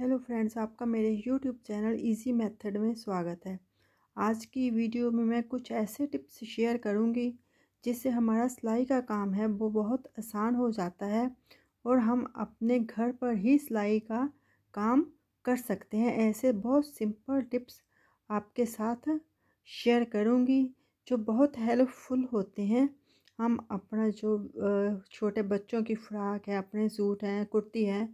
hello friends आपका मेरे YouTube channel easy method में स्वागत है आज की वीडियो में मैं कुछ ऐसे टिप्स शेयर करूंगी जिससे हमारा सिलाई का काम है वो बहुत आसान हो जाता है और हम अपने घर पर ही सिलाई का काम कर सकते हैं ऐसे बहुत सिंपल टिप्स आपके साथ शेयर करूंगी जो बहुत हेल्पफुल होते हैं हम अपना जो छोटे बच्चों की फ्राक है अपने सूट हैं कुर्ती है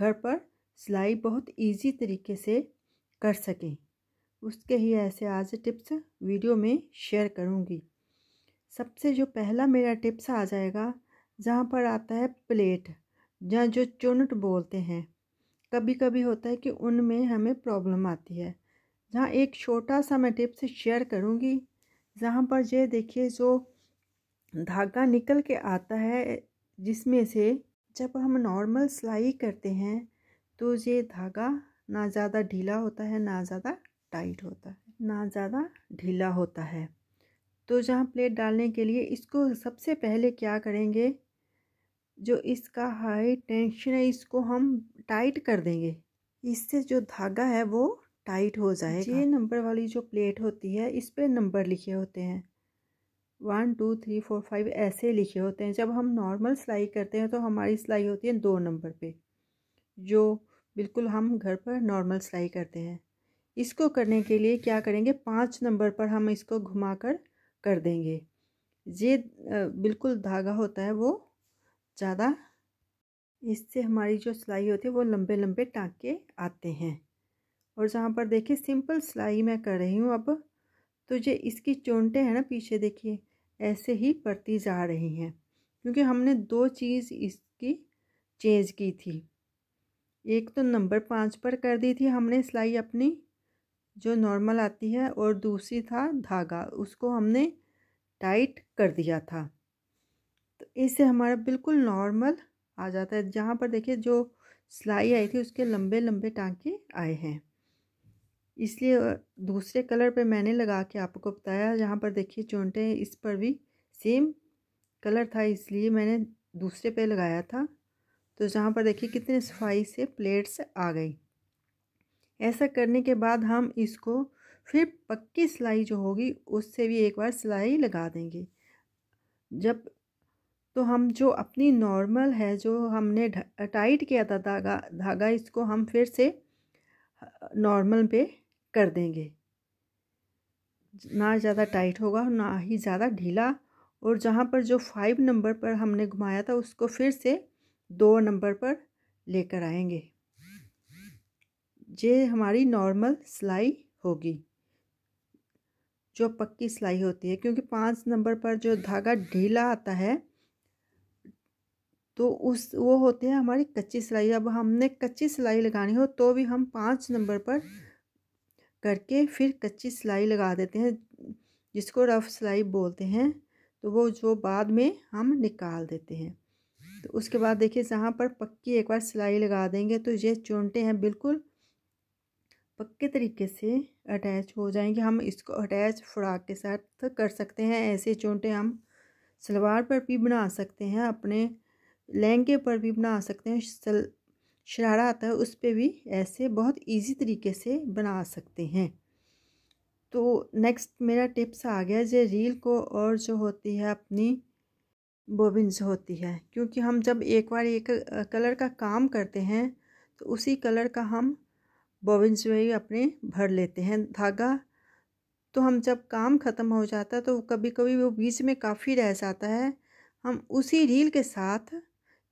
घर पर सिलाई बहुत इजी तरीके से कर सकें उसके ही ऐसे आज टिप्स वीडियो में शेयर करूँगी सबसे जो पहला मेरा टिप्स आ जाएगा जहाँ पर आता है प्लेट जहाँ जो चुनट बोलते हैं कभी कभी होता है कि उनमें हमें प्रॉब्लम आती है जहाँ एक छोटा सा मैं टिप्स शेयर करूँगी जहाँ पर ये देखिए जो धागा निकल के आता है जिसमें से जब हम नॉर्मल सिलाई करते हैं तो ये धागा ना ज़्यादा ढीला होता है ना ज़्यादा टाइट होता है ना ज़्यादा ढीला होता है तो जहाँ प्लेट डालने के लिए इसको सबसे पहले क्या करेंगे जो इसका हाई टेंशन है इसको हम टाइट कर देंगे इससे जो धागा है वो टाइट हो जाएगा ये नंबर वाली जो प्लेट होती है इस पर नंबर लिखे होते हैं one two three four five ऐसे लिखे होते हैं जब हम नॉर्मल सिलाई करते हैं तो हमारी सिलाई होती है दो नंबर पे जो बिल्कुल हम घर पर नॉर्मल सिलाई करते हैं इसको करने के लिए क्या करेंगे पाँच नंबर पर हम इसको घुमा कर कर देंगे ये बिल्कुल धागा होता है वो ज़्यादा इससे हमारी जो सिलाई होती है वो लंबे लंबे टाँके आते हैं और जहाँ पर देखिए सिंपल सिलाई मैं कर रही हूँ अब तो ये इसकी चोंटे हैं ना पीछे देखिए ऐसे ही पड़ती जा रही हैं क्योंकि हमने दो चीज़ इसकी चेंज की थी एक तो नंबर पाँच पर कर दी थी हमने सिलाई अपनी जो नॉर्मल आती है और दूसरी था धागा उसको हमने टाइट कर दिया था तो इससे हमारा बिल्कुल नॉर्मल आ जाता है जहाँ पर देखिए जो सिलाई आई थी उसके लंबे लंबे टांके आए हैं इसलिए दूसरे कलर पे मैंने लगा के आपको बताया जहाँ पर देखिए चोंटे इस पर भी सेम कलर था इसलिए मैंने दूसरे पे लगाया था तो जहाँ पर देखिए कितने सफाई से प्लेट्स आ गई ऐसा करने के बाद हम इसको फिर पक्की सिलाई जो होगी उससे भी एक बार सिलाई लगा देंगे जब तो हम जो अपनी नॉर्मल है जो हमने टाइट किया था धागा धागा इसको हम फिर से नॉर्मल पे कर देंगे ना ज़्यादा टाइट होगा ना ही ज़्यादा ढीला और जहाँ पर जो फाइव नंबर पर हमने घुमाया था उसको फिर से दो नंबर पर लेकर आएंगे ये हमारी नॉर्मल सिलाई होगी जो पक्की सिलाई होती है क्योंकि पाँच नंबर पर जो धागा ढीला आता है तो उस वो होते हैं हमारी कच्ची सिलाई अब हमने कच्ची सिलाई लगानी हो तो भी हम पाँच नंबर पर करके फिर कच्ची सिलाई लगा देते हैं जिसको रफ़ सिलाई बोलते हैं तो वो जो बाद में हम निकाल देते हैं तो उसके बाद देखिए जहाँ पर पक्की एक बार सिलाई लगा देंगे तो ये चोंटे हैं बिल्कुल पक्के तरीके से अटैच हो जाएंगे हम इसको अटैच फ्राक के साथ कर सकते हैं ऐसे चोंटे हम सलवार पर भी बना सकते हैं अपने लहंगे पर भी बना सकते हैं सल शरारा आता है उस पर भी ऐसे बहुत इजी तरीके से बना सकते हैं तो नेक्स्ट मेरा टिप्स आ गया जो रील को और जो होती है अपनी बोबिन्स होती है क्योंकि हम जब एक बार एक कलर का काम करते हैं तो उसी कलर का हम बोबिन्स में ही अपने भर लेते हैं धागा तो हम जब काम ख़त्म हो जाता है तो कभी कभी वो बीच में काफ़ी रह जाता है हम उसी रील के साथ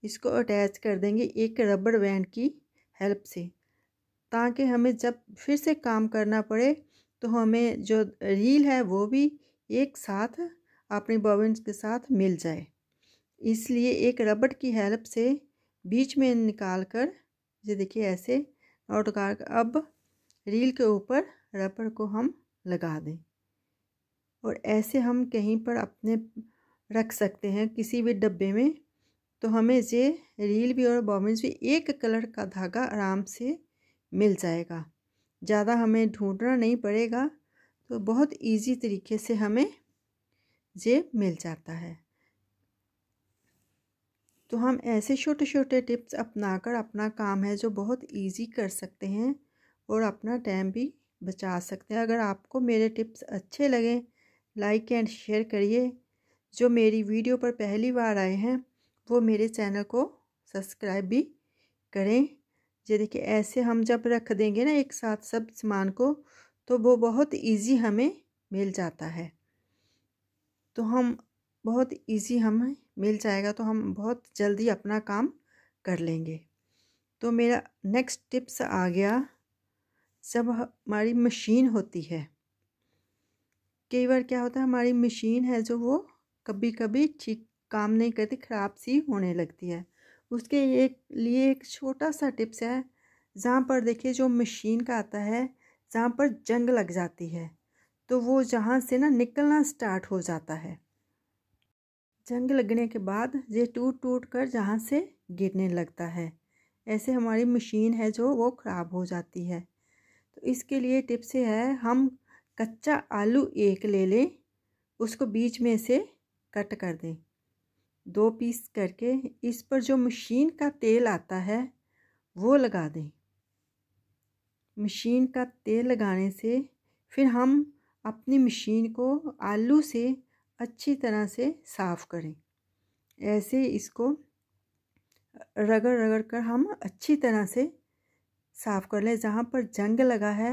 इसको अटैच कर देंगे एक रबड़ बैंड की हेल्प से ताकि हमें जब फिर से काम करना पड़े तो हमें जो रील है वो भी एक साथ अपनी बॉबिन्स के साथ मिल जाए इसलिए एक रबड़ की हेल्प से बीच में निकाल कर ये देखिए ऐसे और उतार कर अब रील के ऊपर रबड़ को हम लगा दें और ऐसे हम कहीं पर अपने रख सकते हैं किसी भी डब्बे में तो हमें ये रील भी और बॉबिन्स भी एक कलर का धागा आराम से मिल जाएगा ज़्यादा हमें ढूंढना नहीं पड़ेगा तो बहुत इजी तरीके से हमें ये मिल जाता है तो हम ऐसे छोटे छोटे टिप्स अपनाकर अपना काम है जो बहुत इजी कर सकते हैं और अपना टाइम भी बचा सकते हैं अगर आपको मेरे टिप्स अच्छे लगें लाइक एंड शेयर करिए जो मेरी वीडियो पर पहली बार आए हैं वो मेरे चैनल को सब्सक्राइब भी करें ये देखिए ऐसे हम जब रख देंगे ना एक साथ सब सामान को तो वो बहुत इजी हमें मिल जाता है तो हम बहुत इजी हमें मिल जाएगा तो हम बहुत जल्दी अपना काम कर लेंगे तो मेरा नेक्स्ट टिप्स आ गया जब हमारी मशीन होती है कई बार क्या होता है हमारी मशीन है जो वो कभी कभी ठीक काम नहीं करती ख़राब सी होने लगती है उसके एक लिए एक छोटा सा टिप्स है जहाँ पर देखिए जो मशीन का आता है जहाँ पर जंग लग जाती है तो वो जहाँ से ना निकलना स्टार्ट हो जाता है जंग लगने के बाद ये टूट टूट कर जहाँ से गिरने लगता है ऐसे हमारी मशीन है जो वो ख़राब हो जाती है तो इसके लिए टिप्स है हम कच्चा आलू एक ले लें उसको बीच में से कट कर दें दो पीस करके इस पर जो मशीन का तेल आता है वो लगा दें मशीन का तेल लगाने से फिर हम अपनी मशीन को आलू से अच्छी तरह से साफ़ करें ऐसे इसको रगड़ रगड़ कर हम अच्छी तरह से साफ़ कर लें जहाँ पर जंग लगा है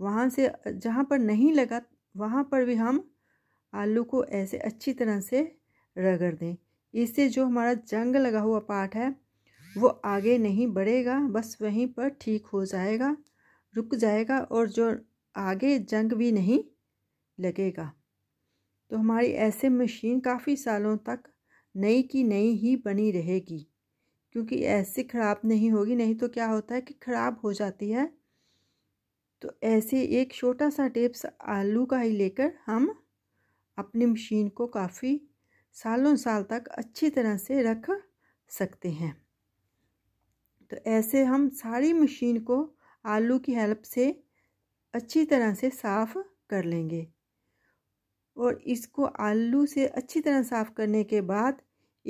वहाँ से जहाँ पर नहीं लगा वहाँ पर भी हम आलू को ऐसे अच्छी तरह से रगड़ दें इससे जो हमारा जंग लगा हुआ पार्ट है वो आगे नहीं बढ़ेगा बस वहीं पर ठीक हो जाएगा रुक जाएगा और जो आगे जंग भी नहीं लगेगा तो हमारी ऐसे मशीन काफ़ी सालों तक नई की नई ही बनी रहेगी क्योंकि ऐसे ख़राब नहीं होगी नहीं तो क्या होता है कि ख़राब हो जाती है तो ऐसे एक छोटा सा टिप्स आलू का ही लेकर हम अपनी मशीन को काफ़ी सालों साल तक अच्छी तरह से रख सकते हैं तो ऐसे हम सारी मशीन को आलू की हेल्प से अच्छी तरह से साफ़ कर लेंगे और इसको आलू से अच्छी तरह साफ़ करने के बाद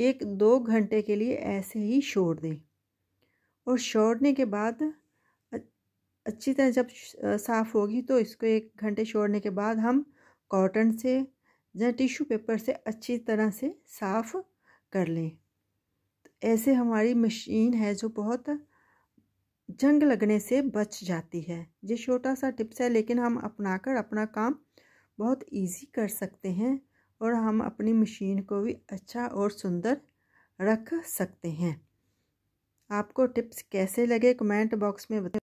एक दो घंटे के लिए ऐसे ही छोड़ दें और छोड़ने के बाद अच्छी तरह जब साफ़ होगी तो इसको एक घंटे छोड़ने के बाद हम कॉटन से या टिश्यू पेपर से अच्छी तरह से साफ़ कर लें तो ऐसे हमारी मशीन है जो बहुत जंग लगने से बच जाती है ये छोटा सा टिप्स है लेकिन हम अपनाकर अपना काम बहुत इजी कर सकते हैं और हम अपनी मशीन को भी अच्छा और सुंदर रख सकते हैं आपको टिप्स कैसे लगे कमेंट बॉक्स में बताएं